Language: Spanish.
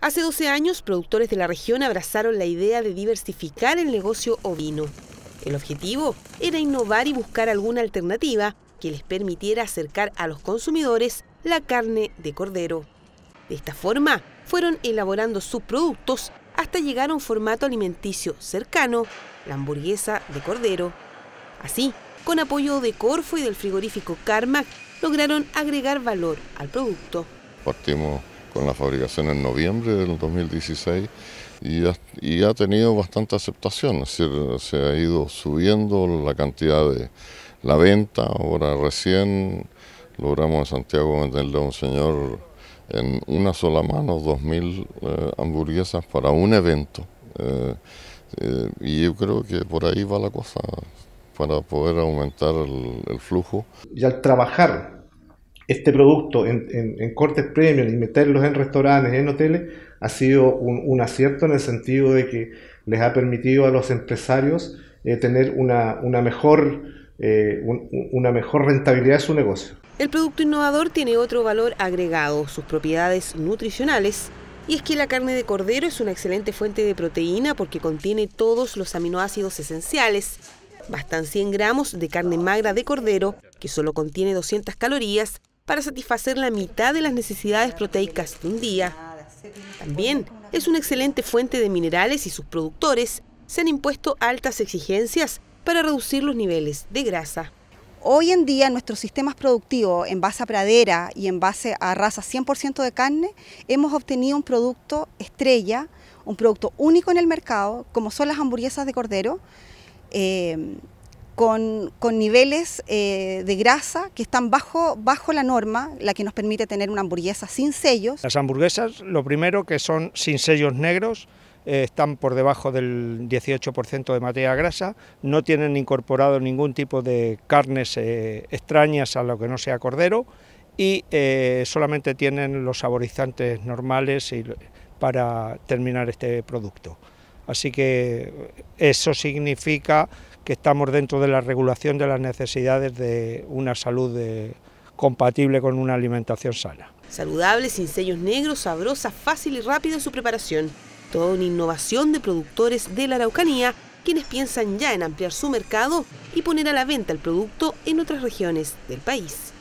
Hace 12 años, productores de la región abrazaron la idea de diversificar el negocio ovino. El objetivo era innovar y buscar alguna alternativa que les permitiera acercar a los consumidores la carne de cordero. De esta forma, fueron elaborando sus productos hasta llegar a un formato alimenticio cercano, la hamburguesa de cordero. Así, con apoyo de Corfo y del frigorífico Carmack, lograron agregar valor al producto. Partimos con la fabricación en noviembre del 2016 y ha, ha tenido bastante aceptación, es decir, se ha ido subiendo la cantidad de la venta, ahora recién logramos en Santiago venderle a un señor en una sola mano 2.000 eh, hamburguesas para un evento. Eh, eh, y yo creo que por ahí va la cosa, para poder aumentar el, el flujo. Y al trabajar este producto en, cortes premium y meterlos en restaurantes, en hoteles, ha sido un, acierto en el sentido de que les ha permitido a los empresarios eh, tener una, mejor, eh, una mejor rentabilidad de su negocio. El producto innovador tiene otro valor agregado, sus propiedades nutricionales, y es que la carne de cordero es una excelente fuente de proteína porque contiene todos los aminoácidos esenciales. Bastan 100 gramos de carne magra de cordero, que solo contiene 200 calorías, para satisfacer la mitad de las necesidades proteicas de un día. También es una excelente fuente de minerales y sus productores se han impuesto altas exigencias para reducir los niveles de grasa. Hoy en día nuestros sistemas productivos en base a pradera y en base a raza 100% de carne, hemos obtenido un producto estrella, un producto único en el mercado, como son las hamburguesas de cordero, eh, con, niveles eh, de grasa que están bajo, bajo la norma, la que nos permite tener una hamburguesa sin sellos. Las hamburguesas, lo primero que son sin sellos negros, eh, están por debajo del 18% de materia grasa, no tienen incorporado ningún tipo de carnes eh, extrañas a lo que no sea cordero y solamente tienen los saborizantes normales para terminar este producto. Así que eso significa que estamos dentro de la regulación de las necesidades de una salud eh, compatible con una alimentación sana. Saludable, sin sellos negros, sabrosa, fácil y rápida su preparación. Toda una innovación de productores de la Araucanía, quienes piensan ya en ampliar su mercado y poner a la venta el producto en otras regiones del país.